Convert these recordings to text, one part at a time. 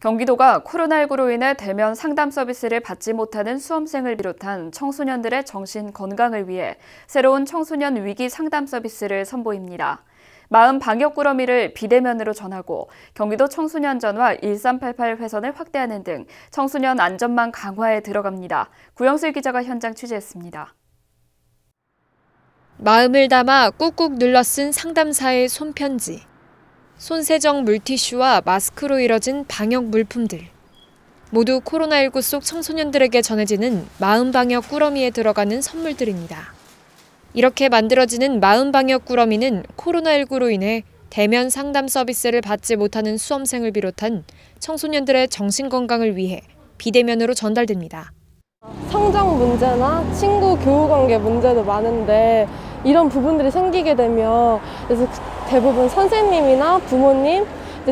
경기도가 코로나19로 인해 대면 상담 서비스를 받지 못하는 수험생을 비롯한 청소년들의 정신 건강을 위해 새로운 청소년 위기 상담 서비스를 선보입니다. 마음 방역 꾸러미를 비대면으로 전하고 경기도 청소년 전화 1388 회선을 확대하는 등 청소년 안전망 강화에 들어갑니다. 구영슬 기자가 현장 취재했습니다. 마음을 담아 꾹꾹 눌러 쓴 상담사의 손편지. 손세정 물티슈와 마스크로 이뤄진 방역 물품들. 모두 코로나19 속 청소년들에게 전해지는 마음방역 꾸러미에 들어가는 선물들입니다. 이렇게 만들어지는 마음방역 꾸러미는 코로나19로 인해 대면 상담 서비스를 받지 못하는 수험생을 비롯한 청소년들의 정신건강을 위해 비대면으로 전달됩니다. 성적 문제나 친구 교우 관계 문제도 많은데 이런 부분들이 생기게 되면 그래서 대부분 선생님이나 부모님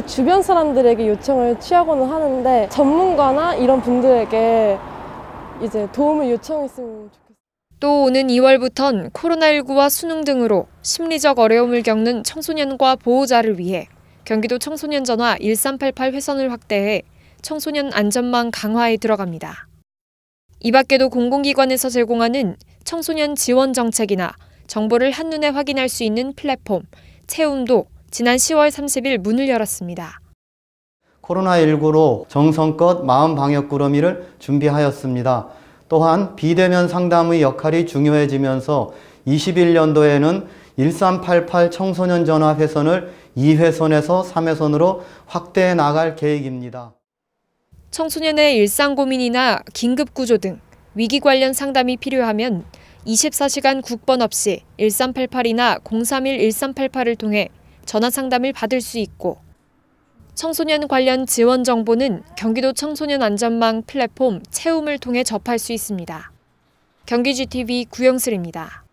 주변 사람들에게 요청을 취하고는 하는데 전문가나 이런 분들에게 이제 도움을 요청했으면 좋겠어요. 또 오는 2월부턴 코로나19와 수능 등으로 심리적 어려움을 겪는 청소년과 보호자를 위해 경기도 청소년 전화 1388 회선을 확대해 청소년 안전망 강화에 들어갑니다. 이 밖에도 공공기관에서 제공하는 청소년 지원 정책이나 정보를 한눈에 확인할 수 있는 플랫폼 체움도 지난 10월 30일 문을 열었습니다. 코로나19로 정성껏 마음 방역 꾸러미를 준비하였습니다. 또한 비대면 상담의 역할이 중요해지면서 21년도에는 1388 청소년 전화 회선을 2회선에서 3회선으로 확대해 나갈 계획입니다. 청소년의 일상 고민이나 긴급 구조 등 위기 관련 상담이 필요하면 24시간 국번 없이 1388이나 031-1388을 통해 전화 상담을 받을 수 있고 청소년 관련 지원 정보는 경기도 청소년 안전망 플랫폼 채움을 통해 접할 수 있습니다. 경기GTV 구영슬입니다.